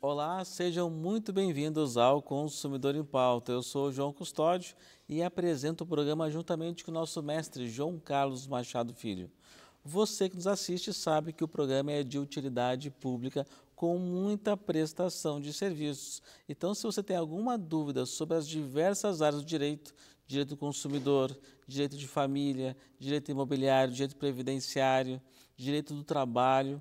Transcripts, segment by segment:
Olá, sejam muito bem-vindos ao Consumidor em Pauta. Eu sou João Custódio e apresento o programa juntamente com o nosso mestre João Carlos Machado Filho. Você que nos assiste sabe que o programa é de utilidade pública com muita prestação de serviços. Então, se você tem alguma dúvida sobre as diversas áreas do direito, direito do consumidor, direito de família, direito imobiliário, direito previdenciário, direito do trabalho,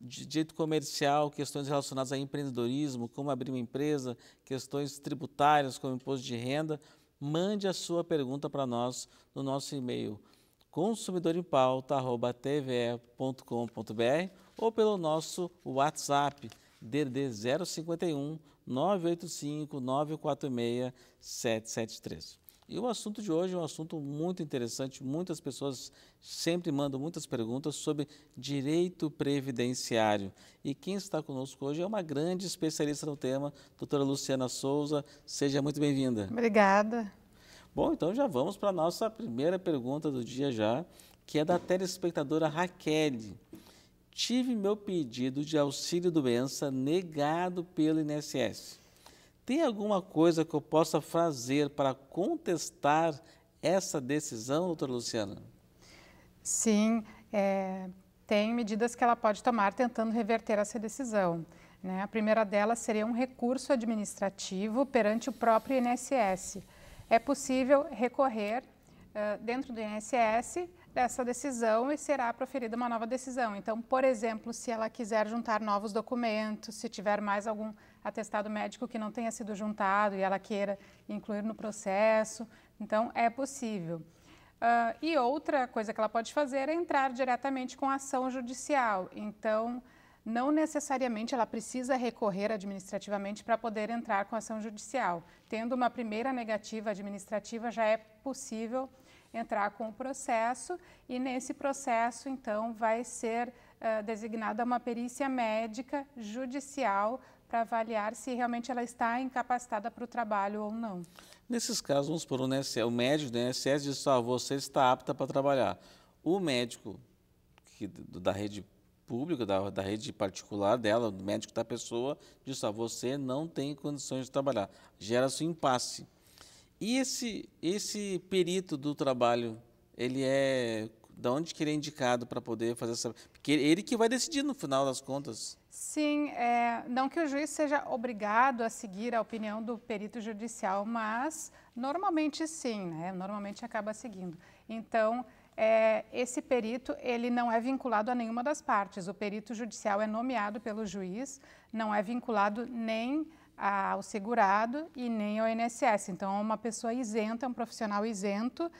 direito comercial, questões relacionadas a empreendedorismo, como abrir uma empresa, questões tributárias, como imposto de renda, mande a sua pergunta para nós no nosso e-mail consumidorimPauta@tve.com.br ou pelo nosso WhatsApp DD 051 985 946 773. E o assunto de hoje é um assunto muito interessante. Muitas pessoas sempre mandam muitas perguntas sobre direito previdenciário. E quem está conosco hoje é uma grande especialista no tema, doutora Luciana Souza. Seja muito bem-vinda. Obrigada. Bom, então já vamos para a nossa primeira pergunta do dia já, que é da telespectadora Raquel. Tive meu pedido de auxílio doença negado pelo INSS. Tem alguma coisa que eu possa fazer para contestar essa decisão, doutora Luciana? Sim, é, tem medidas que ela pode tomar tentando reverter essa decisão. Né? A primeira delas seria um recurso administrativo perante o próprio INSS é possível recorrer uh, dentro do INSS dessa decisão e será proferida uma nova decisão. Então, por exemplo, se ela quiser juntar novos documentos, se tiver mais algum atestado médico que não tenha sido juntado e ela queira incluir no processo, então é possível. Uh, e outra coisa que ela pode fazer é entrar diretamente com a ação judicial. Então, não necessariamente ela precisa recorrer administrativamente para poder entrar com ação judicial. Tendo uma primeira negativa administrativa, já é possível entrar com o processo e nesse processo, então, vai ser uh, designada uma perícia médica judicial para avaliar se realmente ela está incapacitada para o trabalho ou não. Nesses casos, vamos supor, o, né, NSS, é o médico do INSS diz, ah, você está apta para trabalhar. O médico que, da rede público, da, da rede particular dela, do médico da pessoa, diz: ah, você não tem condições de trabalhar. Gera-se um impasse. E esse, esse perito do trabalho, ele é. Da onde que ele é indicado para poder fazer essa. Porque ele que vai decidir no final das contas. Sim, é, não que o juiz seja obrigado a seguir a opinião do perito judicial, mas normalmente sim, né? Normalmente acaba seguindo. Então, é, esse perito ele não é vinculado a nenhuma das partes. O perito judicial é nomeado pelo juiz, não é vinculado nem ao segurado e nem ao INSS. Então, é uma pessoa isenta, é um profissional isento uh,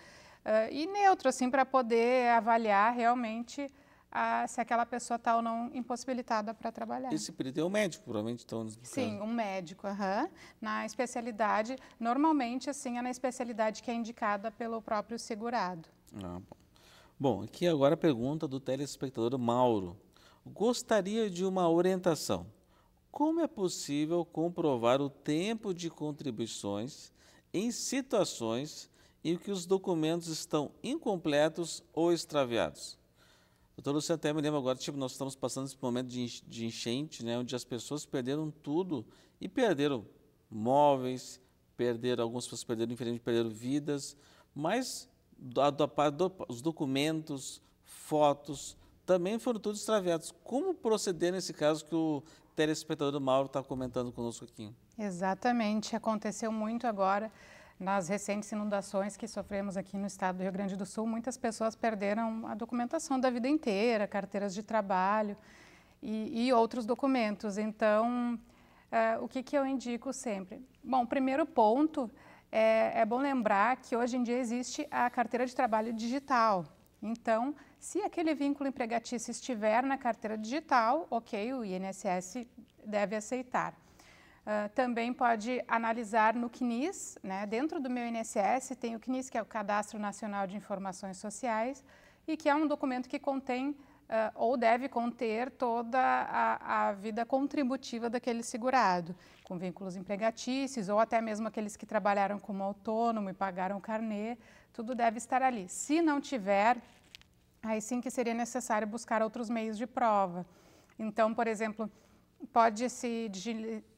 e neutro, assim, para poder avaliar realmente uh, se aquela pessoa está ou não impossibilitada para trabalhar. Esse perito é um médico, provavelmente, então? Sim, caso. um médico, na especialidade, normalmente, assim, é na especialidade que é indicada pelo próprio segurado. Ah, bom. Bom, aqui agora a pergunta do telespectador Mauro. Gostaria de uma orientação. Como é possível comprovar o tempo de contribuições em situações em que os documentos estão incompletos ou extraviados? Doutor Luciano, até me lembro agora, tipo, nós estamos passando esse momento de enchente, né, onde as pessoas perderam tudo e perderam móveis, perderam, algumas pessoas perderam, infelizmente, perderam vidas, mas os documentos, fotos, também foram todos extraviados. Como proceder nesse caso que o telespectador Mauro está comentando conosco aqui? Exatamente, aconteceu muito agora nas recentes inundações que sofremos aqui no estado do Rio Grande do Sul, muitas pessoas perderam a documentação da vida inteira, carteiras de trabalho e, e outros documentos. Então, uh, o que, que eu indico sempre? Bom, primeiro ponto é, é bom lembrar que hoje em dia existe a carteira de trabalho digital. Então, se aquele vínculo empregatício estiver na carteira digital, ok, o INSS deve aceitar. Uh, também pode analisar no CNIS, né? dentro do meu INSS tem o CNIS, que é o Cadastro Nacional de Informações Sociais, e que é um documento que contém uh, ou deve conter toda a, a, vida contributiva daquele segurado, com vínculos empregatícios ou até mesmo aqueles que trabalharam como autônomo e pagaram carnê, tudo deve estar ali. Se não tiver, aí sim que seria necessário buscar outros meios de prova. Então, por exemplo, pode se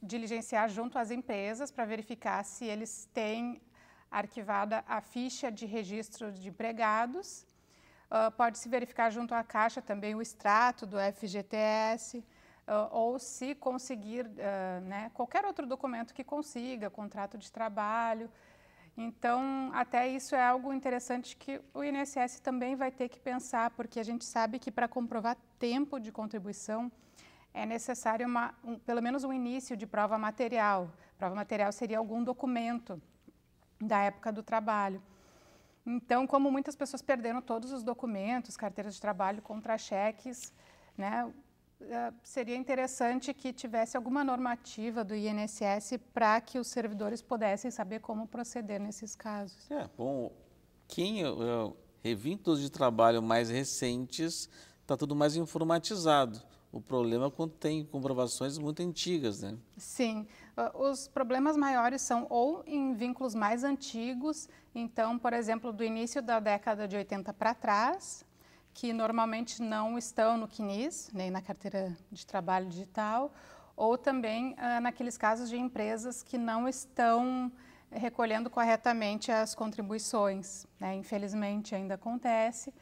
diligenciar junto às empresas para verificar se eles têm arquivada a ficha de registro de empregados uh, ah, pode-se verificar junto à Caixa também o extrato do FGTS. Uh, ah, ou se conseguir uh, né, qualquer outro documento que consiga, contrato de trabalho. Então, até isso é algo interessante que o INSS também vai ter que pensar, porque a gente sabe que para comprovar tempo de contribuição é necessário uma, um, pelo menos um início de prova material. Prova material seria algum documento da época do trabalho. Então, como muitas pessoas perderam todos os documentos, carteiras de trabalho, contra-cheques, né, é, seria interessante que tivesse alguma normativa do INSS para que os servidores pudessem saber como proceder nesses casos. É, bom, quem é, é, revintos de trabalho mais recentes está tudo mais informatizado o problema é quando tem comprovações muito antigas, né? Sim, ah, os problemas maiores são ou em vínculos mais antigos, então, por exemplo, do início da década de 80 para trás, que normalmente não estão no CNIS, nem na carteira de trabalho digital, ou também ah, naqueles casos de empresas que não estão recolhendo corretamente as contribuições. Né? Infelizmente, ainda acontece.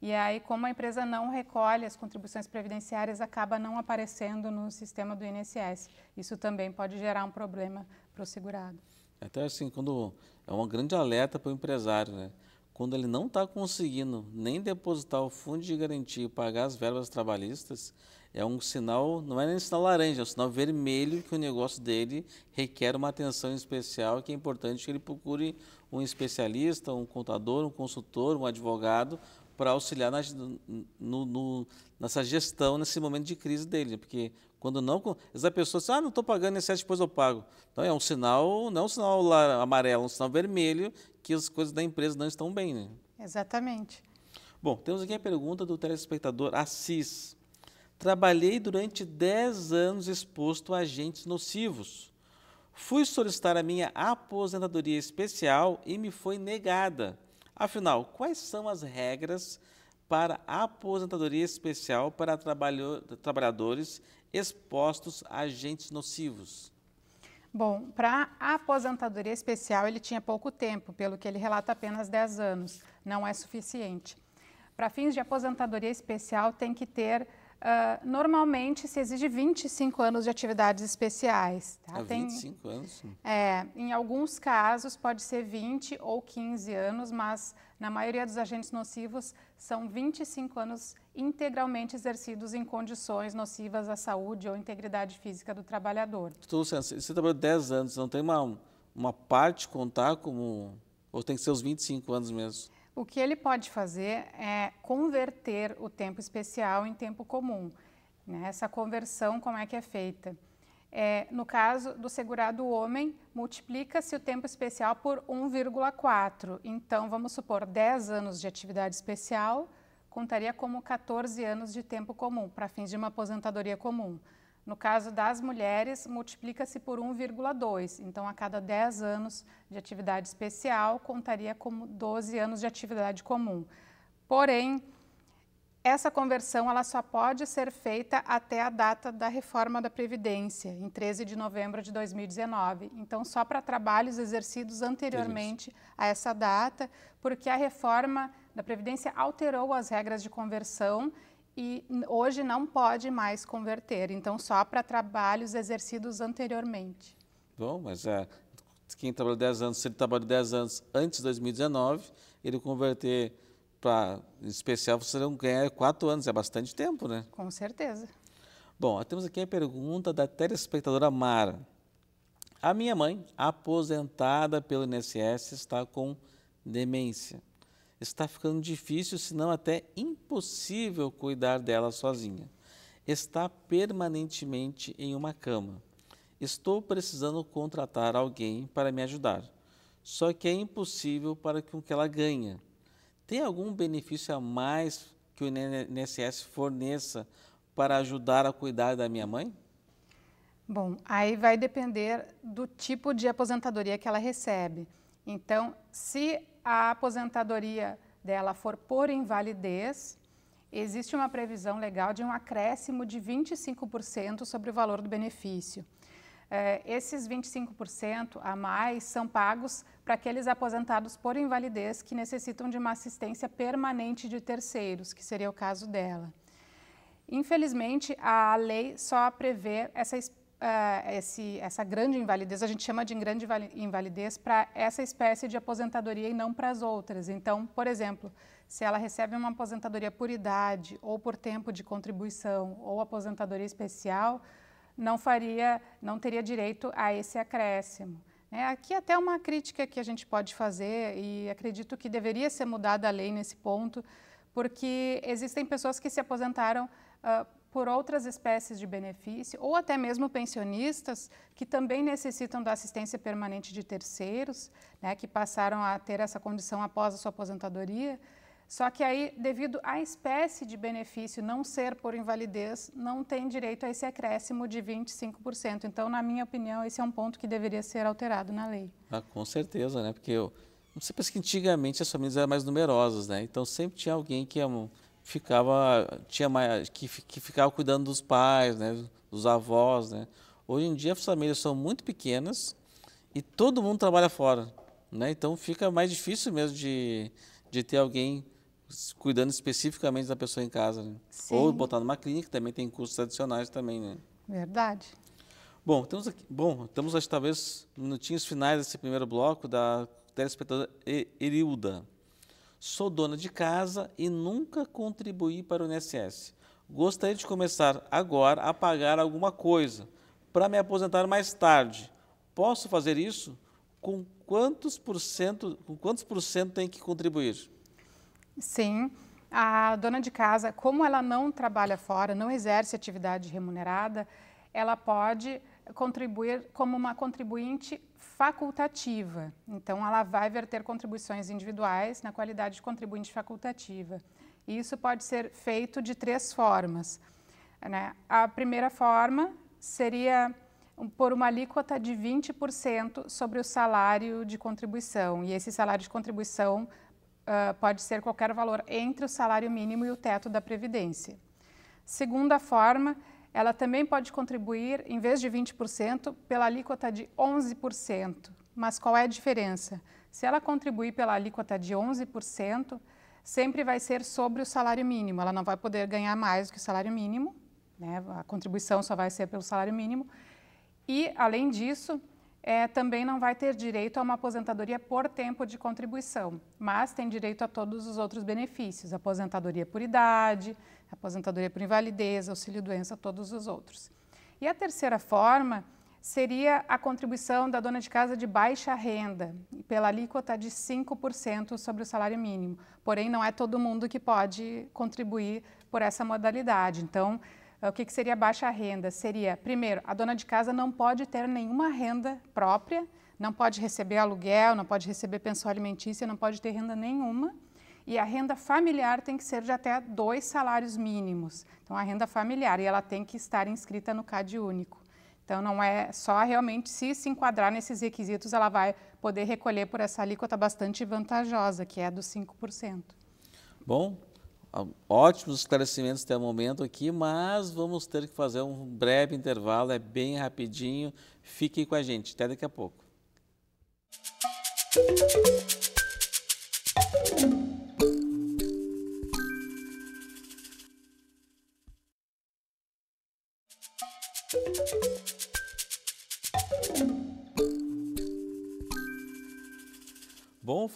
E aí, como a empresa não recolhe as contribuições previdenciárias, acaba não aparecendo no sistema do INSS. Isso também pode gerar um problema para o segurado. Até assim, quando é uma grande alerta para o empresário, né? Quando ele não está conseguindo nem depositar o fundo de garantia e pagar as verbas trabalhistas, é um sinal, não é nem um sinal laranja, é um sinal vermelho que o negócio dele requer uma atenção especial, que é importante que ele procure um especialista, um contador, um consultor, um advogado, para auxiliar no, no, nessa gestão, nesse momento de crise dele. Né? Porque quando não. Essa pessoa diz, ah, não estou pagando excesso, depois eu pago. Então é um sinal, não é um sinal amarelo, é um sinal vermelho, que as coisas da empresa não estão bem. Né? Exatamente. Bom, temos aqui a pergunta do telespectador Assis. Trabalhei durante 10 anos exposto a agentes nocivos. Fui solicitar a minha aposentadoria especial e me foi negada Afinal, quais são as regras para a aposentadoria especial para trabalhadores expostos a agentes nocivos? Bom, para a aposentadoria especial ele tinha pouco tempo, pelo que ele relata apenas 10 anos, não é suficiente. Para fins de aposentadoria especial tem que ter Uh, normalmente se exige 25 anos de atividades especiais. Tá? Ah, Tem, 25 anos? Sim. É, em alguns casos pode ser 20 ou 15 anos, mas na maioria dos agentes nocivos são 25 anos integralmente exercidos em condições nocivas à saúde ou integridade física do trabalhador. Tu, você trabalhou 10 anos, não tem uma, uma parte contar como... Ou tem que ser os 25 anos mesmo? O que ele pode fazer é converter o tempo especial em tempo comum. Né? Essa conversão, como é que é feita? É, no caso do segurado homem, multiplica-se o tempo especial por 1,4. Então, vamos supor, 10 anos de atividade especial contaria como 14 anos de tempo comum, para fins de uma aposentadoria comum. No caso das mulheres, multiplica-se por 1,2. Então, a cada 10 anos de atividade especial, contaria como 12 anos de atividade comum. Porém, essa conversão ela só pode ser feita até a data da reforma da Previdência, em 13 de novembro de 2019. Então, só para trabalhos exercidos anteriormente a essa data, porque a reforma da Previdência alterou as regras de conversão e hoje não pode mais converter, então só para trabalhos exercidos anteriormente. Bom, mas é, quem trabalhou 10 anos, se ele trabalhou 10 anos antes de 2019, ele converter para especial, você não ganha 4 anos, é bastante tempo, né? Com certeza. Bom, temos aqui a pergunta da telespectadora Mara. A minha mãe, aposentada pelo INSS, está com demência. Está ficando difícil, se não até impossível, cuidar dela sozinha. Está permanentemente em uma cama. Estou precisando contratar alguém para me ajudar. Só que é impossível para com que ela ganhe. Tem algum benefício a mais que o INSS forneça para ajudar a cuidar da minha mãe? Bom, aí vai depender do tipo de aposentadoria que ela recebe. Então, se a aposentadoria dela for por invalidez, existe uma previsão legal de um acréscimo de 25% sobre o valor do benefício. É, esses 25% a mais são pagos para aqueles aposentados por invalidez que necessitam de uma assistência permanente de terceiros, que seria o caso dela. Infelizmente, a lei só prevê essa eh, esse, essa grande invalidez, a gente chama de grande invalidez para essa espécie de aposentadoria e não para as outras. Então, por exemplo, se ela recebe uma aposentadoria por idade ou por tempo de contribuição ou aposentadoria especial, não faria, não teria direito a esse acréscimo. É, aqui até uma crítica que a gente pode fazer e acredito que deveria ser mudada a lei nesse ponto, porque existem pessoas que se aposentaram uh, por outras espécies de benefício, ou até mesmo pensionistas que também necessitam da assistência permanente de terceiros, né, que passaram a ter essa condição após a sua aposentadoria. Só que aí, devido à espécie de benefício não ser por invalidez, não tem direito a esse acréscimo de 25%. Então, na minha opinião, esse é um ponto que deveria ser alterado na lei. Ah, com certeza, né? Porque eu, você pensa que antigamente as famílias eram mais numerosas, né? Então, sempre tinha alguém que é um ficava tinha mais, que, que ficava cuidando dos pais, né, dos avós, né. Hoje em dia as famílias são muito pequenas e todo mundo trabalha fora, né? Então fica mais difícil mesmo de, de ter alguém cuidando especificamente da pessoa em casa, né? ou botar numa clínica também tem custos adicionais também, né? Verdade. Bom, estamos aqui, bom, estamos talvez minutinhos finais desse primeiro bloco da telespectadora Erilda. Sou dona de casa e nunca contribuí para o INSS. Gostaria de começar agora a pagar alguma coisa para me aposentar mais tarde. Posso fazer isso? Com quantos por cento, com quantos por cento tem que contribuir? Sim. A dona de casa, como ela não trabalha fora, não exerce atividade remunerada, ela pode contribuir como uma contribuinte facultativa. Então, ela vai verter contribuições individuais na qualidade de contribuinte facultativa. E isso pode ser feito de três formas. Né? A primeira forma seria por uma alíquota de 20% sobre o salário de contribuição. E esse salário de contribuição uh, pode ser qualquer valor entre o salário mínimo e o teto da Previdência. Segunda forma ela também pode contribuir, em vez de 20%, pela alíquota de 11%. Mas qual é a diferença? Se ela contribuir pela alíquota de 11%, sempre vai ser sobre o salário mínimo. Ela não vai poder ganhar mais do que o salário mínimo, né? a contribuição só vai ser pelo salário mínimo. E, além disso, é, também não vai ter direito a uma aposentadoria por tempo de contribuição, mas tem direito a todos os outros benefícios, aposentadoria por idade, aposentadoria por invalidez, auxílio-doença, todos os outros. E a terceira forma seria a contribuição da dona de casa de baixa renda, pela alíquota de 5% sobre o salário mínimo. Porém, não é todo mundo que pode contribuir por essa modalidade. Então, o que, que seria baixa renda? Seria, primeiro, a dona de casa não pode ter nenhuma renda própria, não pode receber aluguel, não pode receber pensão alimentícia, não pode ter renda nenhuma e a renda familiar tem que ser de até dois salários mínimos. Então, a renda familiar, e ela tem que estar inscrita no CAD único. Então, não é só realmente se se enquadrar nesses requisitos, ela vai poder recolher por essa alíquota bastante vantajosa, que é dos 5%. Bom, ótimos esclarecimentos até o momento aqui, mas vamos ter que fazer um breve intervalo, é bem rapidinho. Fiquem com a gente, até daqui a pouco.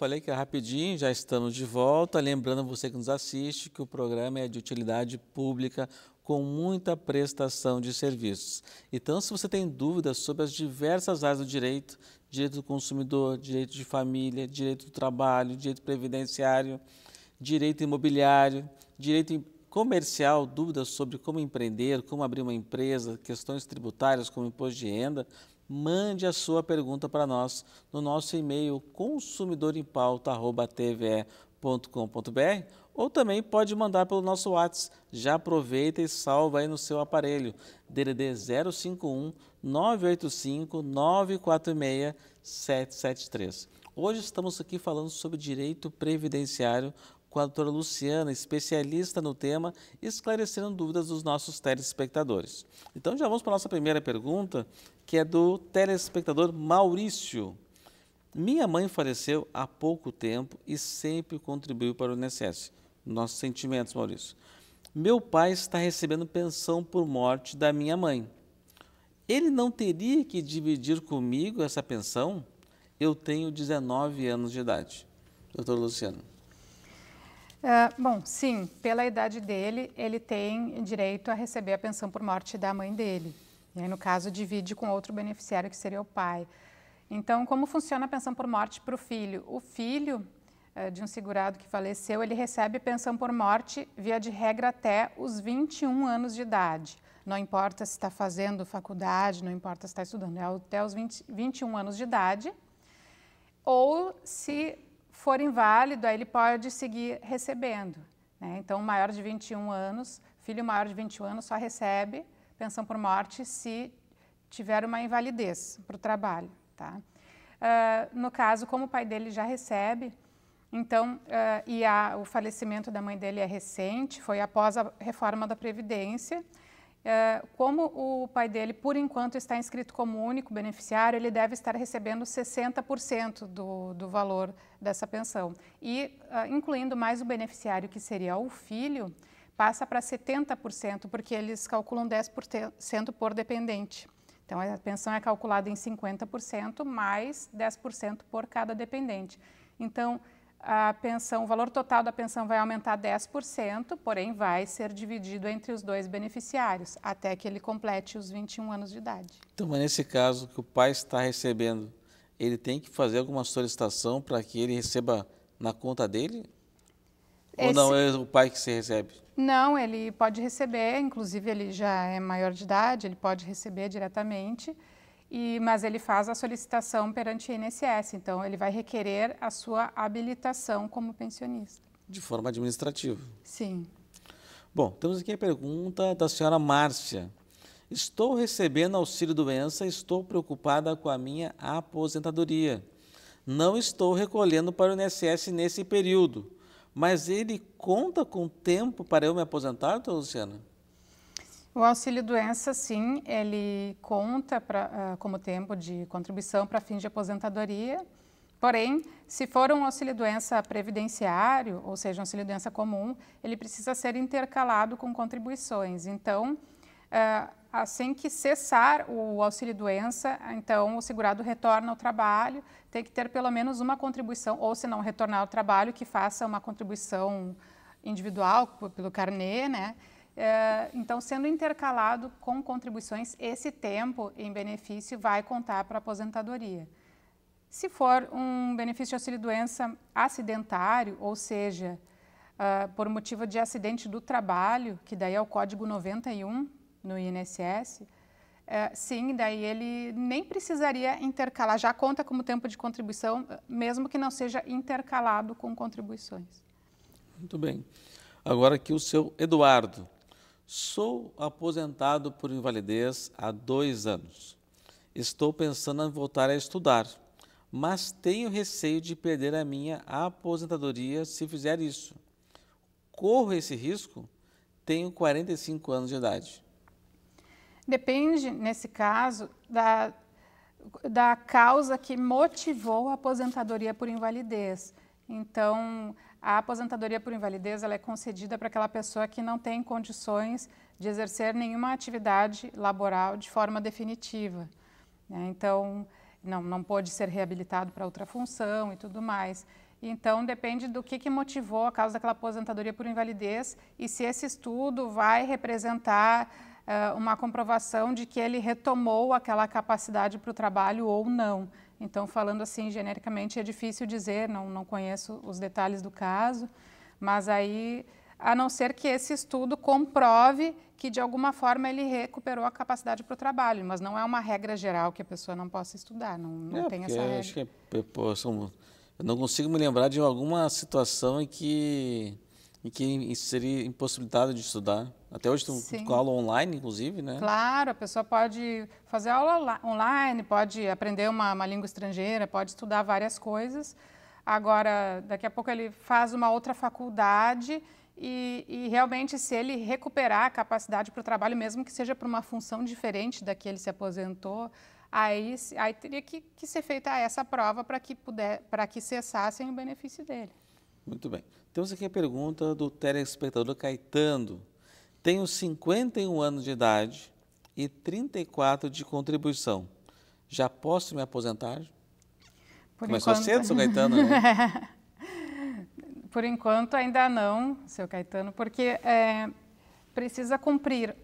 falei que é rapidinho, já estamos de volta. Lembrando você que nos assiste que o programa é de utilidade pública com muita prestação de serviços. Então, se você tem dúvidas sobre as diversas áreas do direito, direito do consumidor, direito de família, direito do trabalho, direito previdenciário, direito imobiliário, direito comercial, dúvidas sobre como empreender, como abrir uma empresa, questões tributárias como imposto de renda, mande a sua pergunta para nós no nosso e-mail consumidorempauta.tve.com.br ou também pode mandar pelo nosso WhatsApp. Já aproveita e salva aí no seu aparelho. DDD 051 985 946 773. Hoje estamos aqui falando sobre direito previdenciário com a doutora Luciana, especialista no tema, esclarecendo dúvidas dos nossos telespectadores. Então já vamos para a nossa primeira pergunta, que é do telespectador Maurício. Minha mãe faleceu há pouco tempo e sempre contribuiu para o INSS. Nossos sentimentos, Maurício. Meu pai está recebendo pensão por morte da minha mãe. Ele não teria que dividir comigo essa pensão? Eu tenho 19 anos de idade. Doutor Luciano. Ah, bom, sim, pela idade dele, ele tem direito a receber a pensão por morte da mãe dele. E aí, no caso, divide com outro beneficiário, que seria o pai. Então, como funciona a pensão por morte para o filho? O filho uh, de um segurado que faleceu, ele recebe pensão por morte, via de regra, até os 21 anos de idade. Não importa se está fazendo faculdade, não importa se está estudando, é até os 20, 21 anos de idade. Ou se for inválido, aí ele pode seguir recebendo. Né? Então, maior de 21 anos, filho maior de 21 anos só recebe pensão por morte se tiver uma invalidez para o trabalho. Tá? Uh, no caso, como o pai dele já recebe, então, uh, e a, o falecimento da mãe dele é recente, foi após a reforma da Previdência, é, como o pai dele, por enquanto, está inscrito como único beneficiário, ele deve estar recebendo 60% do, do valor dessa pensão. E, ah, incluindo mais o beneficiário, que seria o filho, passa para 70%, porque eles calculam 10% por dependente. Então, a pensão é calculada em 50% mais 10% por cada dependente. Então, a pensão, o valor total da pensão vai aumentar 10%, porém vai ser dividido entre os dois beneficiários, até que ele complete os 21 anos de idade. Então, mas nesse caso que o pai está recebendo, ele tem que fazer alguma solicitação para que ele receba na conta dele? Esse... Ou não é o pai que se recebe? Não, ele pode receber, inclusive ele já é maior de idade, ele pode receber diretamente e, mas ele faz a solicitação perante a INSS, então ele vai requerer a sua habilitação como pensionista. De forma administrativa. Sim. Bom, temos aqui a pergunta da senhora Márcia. Estou recebendo auxílio doença, e estou preocupada com a minha aposentadoria. Não estou recolhendo para o INSS nesse período, mas ele conta com tempo para eu me aposentar, doutora Luciana? O auxílio-doença, sim, ele conta pra, ah, como tempo de contribuição para fins de aposentadoria. Porém, se for um auxílio-doença previdenciário, ou seja, um auxílio-doença comum, ele precisa ser intercalado com contribuições. Então, ah, assim que cessar o auxílio-doença, então o segurado retorna ao trabalho, tem que ter pelo menos uma contribuição, ou se não retornar ao trabalho, que faça uma contribuição individual pelo carnê, né? É, então, sendo intercalado com contribuições, esse tempo em benefício vai contar para a aposentadoria. Se for um benefício de auxílio-doença acidentário, ou seja, uh, por motivo de acidente do trabalho, que daí é o código 91 no INSS, é, sim, daí ele nem precisaria intercalar, já conta como tempo de contribuição, mesmo que não seja intercalado com contribuições. Muito bem. Agora aqui o seu Eduardo. Sou aposentado por invalidez há dois anos. Estou pensando em voltar a estudar, mas tenho receio de perder a minha aposentadoria se fizer isso. Corro esse risco? Tenho 45 anos de idade. Depende, nesse caso, da, da causa que motivou a aposentadoria por invalidez. Então, a aposentadoria por invalidez ela é concedida para aquela pessoa que não tem condições de exercer nenhuma atividade laboral de forma definitiva. Né? Então, não, não pode ser reabilitado para outra função e tudo mais. Então, depende do que, que motivou a causa daquela aposentadoria por invalidez e se esse estudo vai representar uh, uma comprovação de que ele retomou aquela capacidade para o trabalho ou não. Então, falando assim genericamente, é difícil dizer, não, não conheço os detalhes do caso, mas aí, a não ser que esse estudo comprove que de alguma forma ele recuperou a capacidade para o trabalho, mas não é uma regra geral que a pessoa não possa estudar, não, não é, tem essa regra. Acho que, eu, eu não consigo me lembrar de alguma situação em que e que seria impossibilitado de estudar. Até hoje tu, Sim. aula online, inclusive, né? Claro, a pessoa pode fazer aula online, pode aprender uma, uma língua estrangeira, pode estudar várias coisas. Agora, daqui a pouco ele faz uma outra faculdade e, e, realmente se ele recuperar a capacidade para o trabalho, mesmo que seja para uma função diferente da que ele se aposentou, aí, aí teria que, que ser feita essa prova para que para que cessassem o benefício dele. Muito bem. Temos aqui a pergunta do telespectador Caetano. Tenho 51 anos de idade e 34 de contribuição. Já posso me aposentar? Por Começou enquanto... cedo, seu Caetano? Né? Por enquanto, ainda não, seu Caetano, porque é, precisa cumprir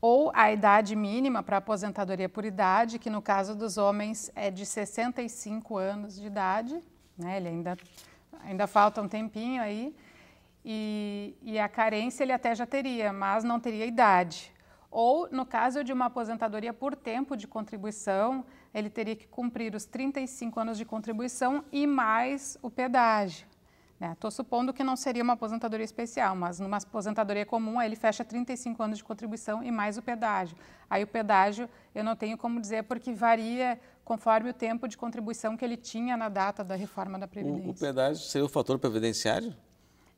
ou a idade mínima para aposentadoria por idade, que no caso dos homens é de 65 anos de idade, né? ele ainda ainda falta um tempinho aí. E, e, a carência ele até já teria, mas não teria idade. Ou, no caso de uma aposentadoria por tempo de contribuição, ele teria que cumprir os 35 anos de contribuição e mais o pedágio. Estou né? supondo que não seria uma aposentadoria especial, mas numa aposentadoria comum, ele fecha 35 anos de contribuição e mais o pedágio. Aí o pedágio eu não tenho como dizer porque varia conforme o tempo de contribuição que ele tinha na data da reforma da Previdência. O, o pedágio seria o fator previdenciário?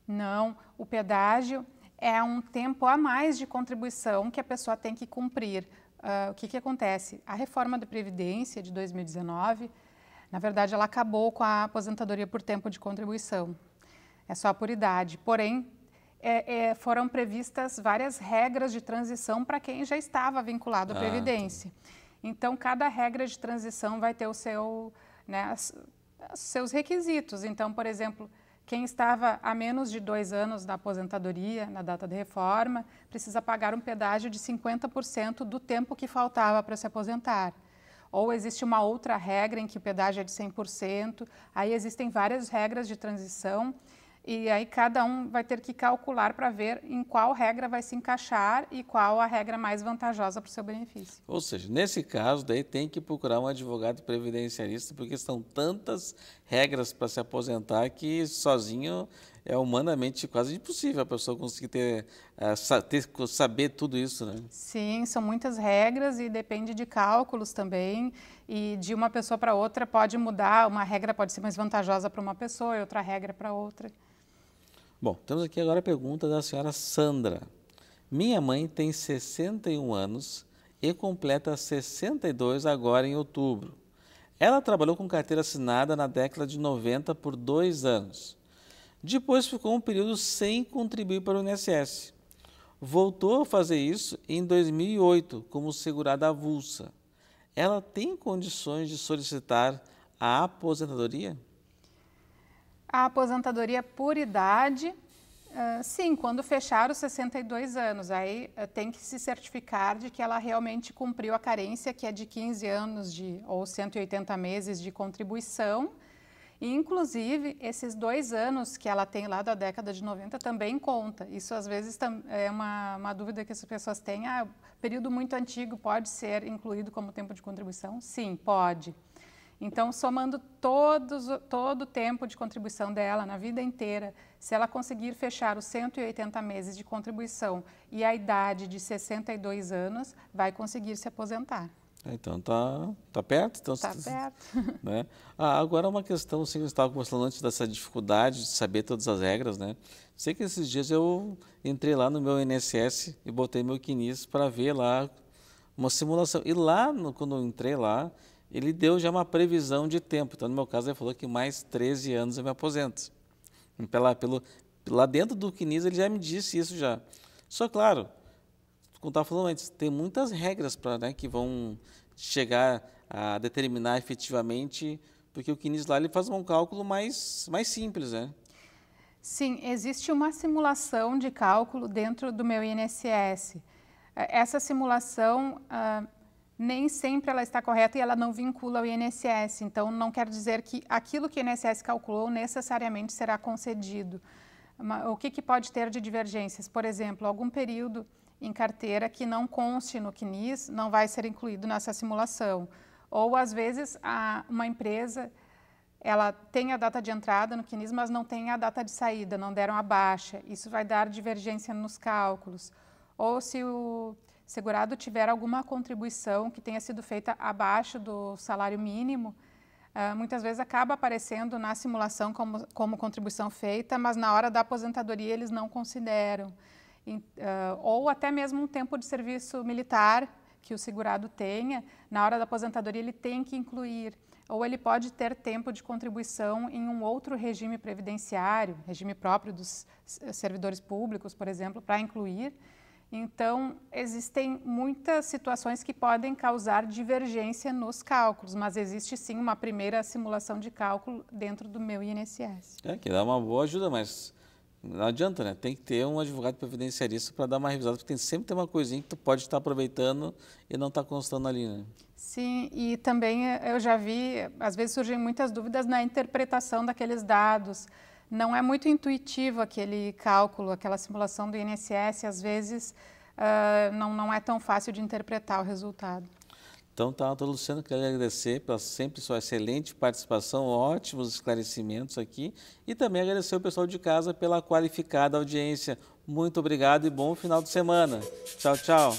Não, o pedágio é um tempo a mais de contribuição que a pessoa tem que cumprir. Uh, o que, que acontece? A reforma da Previdência de 2019, na verdade, ela acabou com a aposentadoria por tempo de contribuição. É só por idade. Porém, é, é, foram previstas várias regras de transição para quem já estava vinculado à ah, tá. Previdência. tá. Então, cada regra de transição vai ter o seu, né, os seus requisitos. Então, por exemplo, quem estava há menos de dois anos na aposentadoria, na data de reforma, precisa pagar um pedágio de 50% do tempo que faltava para se aposentar. Ou existe uma outra regra em que o pedágio é de 100%. Aí existem várias regras de transição e aí cada um vai ter que calcular para ver em qual regra vai se encaixar e qual a regra mais vantajosa para o seu benefício. Ou seja, nesse caso, daí tem que procurar um advogado previdencialista, porque são tantas regras para se aposentar que sozinho é humanamente quase impossível a pessoa conseguir ter, eh, ter, saber tudo isso, né? Sim, são muitas regras e depende de cálculos também. E de uma pessoa para outra pode mudar, uma regra pode ser mais vantajosa para uma pessoa e outra regra para outra. Bom, temos aqui agora a pergunta da senhora Sandra. Minha mãe tem 61 anos e completa 62 agora em outubro. Ela trabalhou com carteira assinada na década de 90 por dois anos. Depois ficou um período sem contribuir para o INSS. Voltou a fazer isso em 2008 como segurada avulsa. Ela tem condições de solicitar a aposentadoria? a aposentadoria por idade, uh, sim, quando fechar os 62 anos, aí uh, tem que se certificar de que ela realmente cumpriu a carência, que é de 15 anos de, ou 180 meses de contribuição. E, inclusive, esses dois anos que ela tem lá da década de 90 também conta. Isso, às vezes, é uma, uma dúvida que as pessoas têm. Ah, período muito antigo pode ser incluído como tempo de contribuição? Sim, pode. Então, somando todos, todo o tempo de contribuição dela na vida inteira, se ela conseguir fechar os 180 meses de contribuição e a idade de 62 anos, vai conseguir se aposentar. É, então, tá, tá perto? Então, tá perto. Né? Ah, agora, uma questão, assim, eu estava conversando antes dessa dificuldade de saber todas as regras, né? Sei que esses dias eu entrei lá no meu INSS e botei meu QNIS para ver lá uma simulação. E lá, no, quando eu entrei lá, ele deu já uma previsão de tempo. Então, no meu caso, ele falou que mais 13 anos eu me aposento. Pela, pelo, lá dentro do Kinis, ele já me disse isso já. Só, claro, como estava falando antes, tem muitas regras para né, que vão chegar a determinar efetivamente, porque o Kinis lá ele faz um cálculo mais, mais simples, né? Sim, existe uma simulação de cálculo dentro do meu INSS. É, essa simulação... Uh nem sempre ela está correta e ela não vincula o INSS. Então, não quer dizer que aquilo que o INSS calculou necessariamente será concedido. O que, que pode ter de divergências? Por exemplo, algum período em carteira que não conste no CNIS não vai ser incluído nessa simulação. Ou, às vezes, uma empresa ela tem a data de entrada no CNIS, mas não tem a data de saída, não deram a baixa. Isso vai dar divergência nos cálculos. Ou se o segurado tiver alguma contribuição que tenha sido feita abaixo do salário mínimo, uh, muitas vezes acaba aparecendo na simulação como, como contribuição feita, mas na hora da aposentadoria eles não consideram. uh, ou até mesmo um tempo de serviço militar que o segurado tenha, na hora da aposentadoria ele tem que incluir. Ou ele pode ter tempo de contribuição em um outro regime previdenciário, regime próprio dos servidores públicos, por exemplo, para incluir. Então, existem muitas situações que podem causar divergência nos cálculos, mas existe sim uma primeira simulação de cálculo dentro do meu INSS. É, que dá uma boa ajuda, mas não adianta, né? Tem que ter um advogado previdenciarista para dar uma revisada, porque tem, sempre tem uma coisinha que tu pode estar aproveitando e não está constando ali, né? Sim, e também eu já vi, às vezes surgem muitas dúvidas na interpretação daqueles dados não é muito intuitivo aquele cálculo, aquela simulação do INSS, às vezes uh, não, não é tão fácil de interpretar o resultado. Então, tá, doutor Luciano, quero agradecer pela sempre sua excelente participação, ótimos esclarecimentos aqui e também agradecer o pessoal de casa pela qualificada audiência. Muito obrigado e bom final de semana. Tchau, tchau.